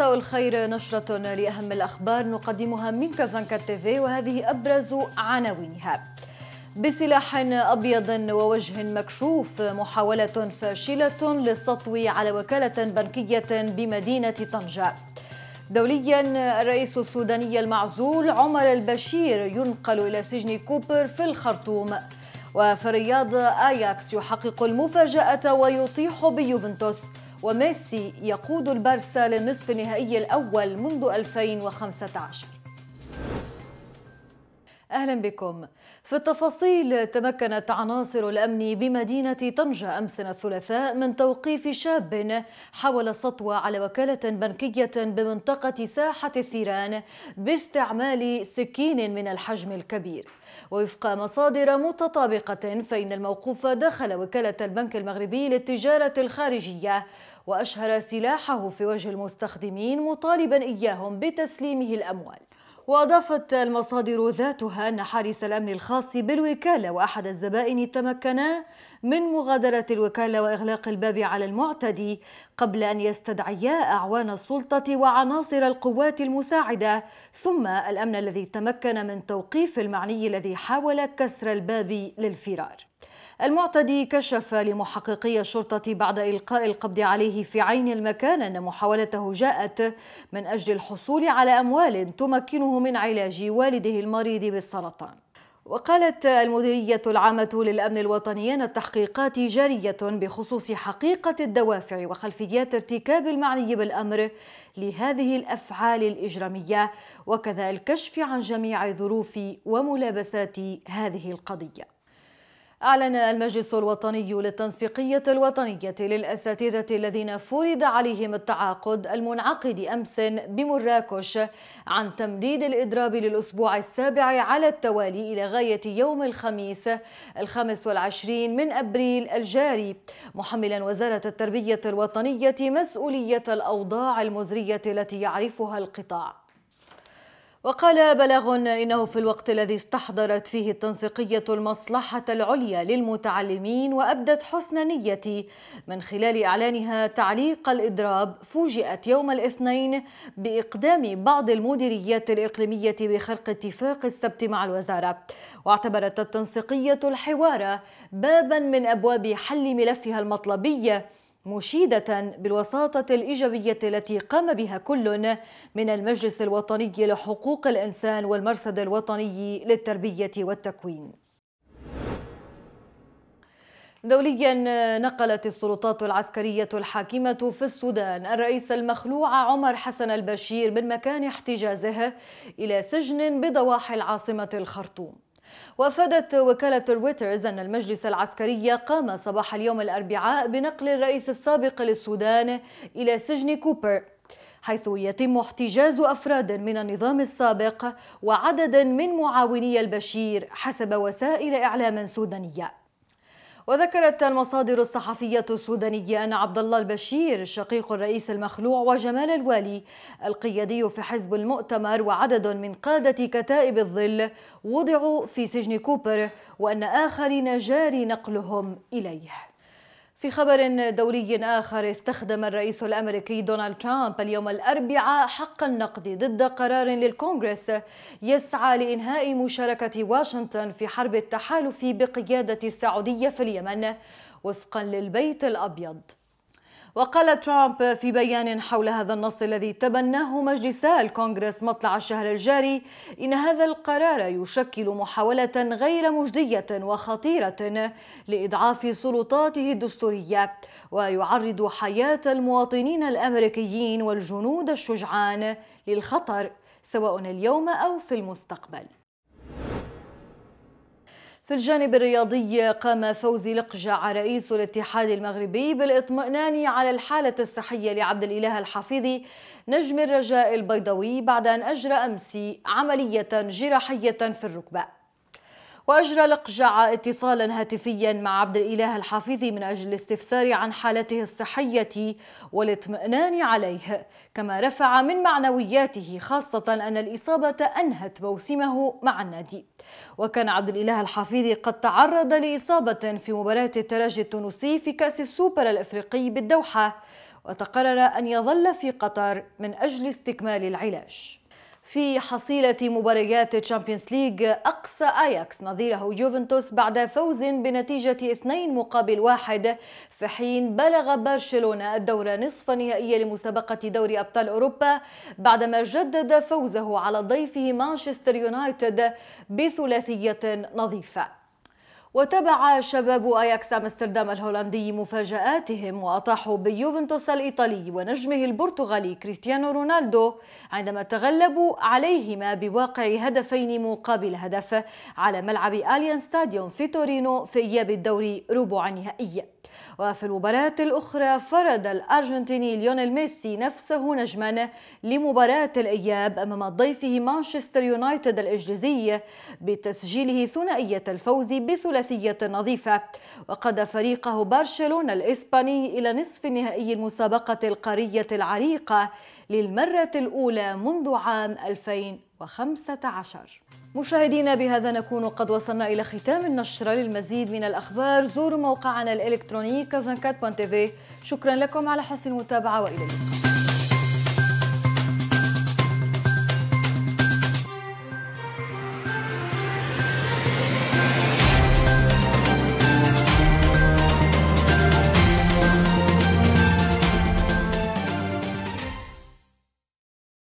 مساء الخير نشرة لأهم الأخبار نقدمها من كازانكا تيفي وهذه أبرز عناوينها بسلاح أبيض ووجه مكشوف محاولة فاشلة للسطو على وكالة بنكية بمدينة طنجة دوليا الرئيس السوداني المعزول عمر البشير ينقل إلى سجن كوبر في الخرطوم وفي الرياض آياكس يحقق المفاجأة ويطيح بيوفنتوس وميسي يقود البارسا للنصف النهائي الأول منذ 2015 أهلا بكم في التفاصيل تمكنت عناصر الأمن بمدينة طنجة أمس الثلاثاء من توقيف شاب حاول السطو على وكالة بنكية بمنطقة ساحة الثيران باستعمال سكين من الحجم الكبير ووفق مصادر متطابقة فإن الموقوف دخل وكالة البنك المغربي للتجارة الخارجية وأشهر سلاحه في وجه المستخدمين مطالبا إياهم بتسليمه الأموال وأضافت المصادر ذاتها أن حارس الأمن الخاص بالوكالة وأحد الزبائن تمكنا من مغادرة الوكالة وإغلاق الباب على المعتدي قبل أن يستدعيا أعوان السلطة وعناصر القوات المساعدة ثم الأمن الذي تمكن من توقيف المعني الذي حاول كسر الباب للفرار المعتدي كشف لمحققي الشرطة بعد إلقاء القبض عليه في عين المكان أن محاولته جاءت من أجل الحصول على أموال تمكنه من علاج والده المريض بالسرطان وقالت المديرية العامة للأمن الوطني أن التحقيقات جارية بخصوص حقيقة الدوافع وخلفيات ارتكاب المعني بالأمر لهذه الأفعال الإجرامية وكذا الكشف عن جميع ظروف وملابسات هذه القضية أعلن المجلس الوطني للتنسيقية الوطنية للأساتذة الذين فرض عليهم التعاقد المنعقد أمس بمراكش عن تمديد الإضراب للأسبوع السابع على التوالي إلى غاية يوم الخميس الخامس والعشرين من أبريل الجاري محملا وزارة التربية الوطنية مسؤولية الأوضاع المزرية التي يعرفها القطاع وقال بلاغ إنه في الوقت الذي استحضرت فيه التنسيقية المصلحة العليا للمتعلمين وأبدت حسن نية من خلال إعلانها تعليق الإضراب فوجئت يوم الاثنين بإقدام بعض المديريات الإقليمية بخرق اتفاق السبت مع الوزارة واعتبرت التنسيقية الحوار بابا من أبواب حل ملفها المطلبية مشيدة بالوساطة الإيجابية التي قام بها كل من المجلس الوطني لحقوق الإنسان والمرصد الوطني للتربية والتكوين دوليا نقلت السلطات العسكرية الحاكمة في السودان الرئيس المخلوع عمر حسن البشير من مكان احتجازه إلى سجن بضواحي العاصمة الخرطوم وافادت وكالة رويترز أن المجلس العسكري قام صباح اليوم الأربعاء بنقل الرئيس السابق للسودان إلى سجن كوبر حيث يتم احتجاز أفراد من النظام السابق وعدد من معاوني البشير حسب وسائل إعلام سودانية وذكرت المصادر الصحفية السودانية أن عبد الله البشير شقيق الرئيس المخلوع وجمال الوالي القيادي في حزب المؤتمر وعدد من قادة كتائب الظل وضعوا في سجن كوبر وأن آخرين جاري نقلهم إليه في خبر دولي آخر استخدم الرئيس الأمريكي دونالد ترامب اليوم الأربعاء حق النقد ضد قرار للكونغرس يسعى لإنهاء مشاركة واشنطن في حرب التحالف بقيادة السعودية في اليمن وفقا للبيت الأبيض وقال ترامب في بيان حول هذا النص الذي تبناه مجلسا الكونغرس مطلع الشهر الجاري إن هذا القرار يشكل محاولة غير مجدية وخطيرة لإضعاف سلطاته الدستورية ويعرض حياة المواطنين الأمريكيين والجنود الشجعان للخطر سواء اليوم أو في المستقبل في الجانب الرياضي قام فوزي لقجع رئيس الاتحاد المغربي بالاطمئنان على الحالة الصحية لعبد الإله الحفيظي نجم الرجاء البيضاوي بعد أن أجرى أمس عملية جراحية في الركبة وأجرى القجعة اتصالا هاتفيا مع عبد الإله الحافظي من أجل الاستفسار عن حالته الصحية والاطمئنان عليه كما رفع من معنوياته خاصة أن الإصابة أنهت موسمه مع النادي وكان عبد الإله الحفيظي قد تعرض لإصابة في مباراة الترجي التونسي في كأس السوبر الأفريقي بالدوحة وتقرر أن يظل في قطر من أجل استكمال العلاج في حصيلة مباريات تشامبيونز ليج أقصى أياكس نظيره يوفنتوس بعد فوز بنتيجة اثنين مقابل واحد في حين بلغ برشلونة الدورة نصف النهائية لمسابقة دوري أبطال أوروبا بعدما جدد فوزه على ضيفه مانشستر يونايتد بثلاثية نظيفة وتابع شباب اياكس امستردام الهولندي مفاجاتهم واطاحوا بيوفنتوس الايطالي ونجمه البرتغالي كريستيانو رونالدو عندما تغلبوا عليهما بواقع هدفين مقابل هدف على ملعب اليان ستاديوم في تورينو في اياب الدوري ربع نهائي وفي المباراة الأخرى فرض الأرجنتيني ليونيل ميسي نفسه نجما لمباراة الإياب أمام ضيفه مانشستر يونايتد الإنجليزي بتسجيله ثنائية الفوز بثلاثية نظيفة وقاد فريقه برشلونة الإسباني إلى نصف نهائي المسابقة القارية العريقة للمرة الأولى منذ عام 2000 2015 مشاهدينا بهذا نكون قد وصلنا إلى ختام النشرة للمزيد من الأخبار زوروا موقعنا الإلكتروني 24.tv شكرا لكم على حسن المتابعة وإلى اللقاء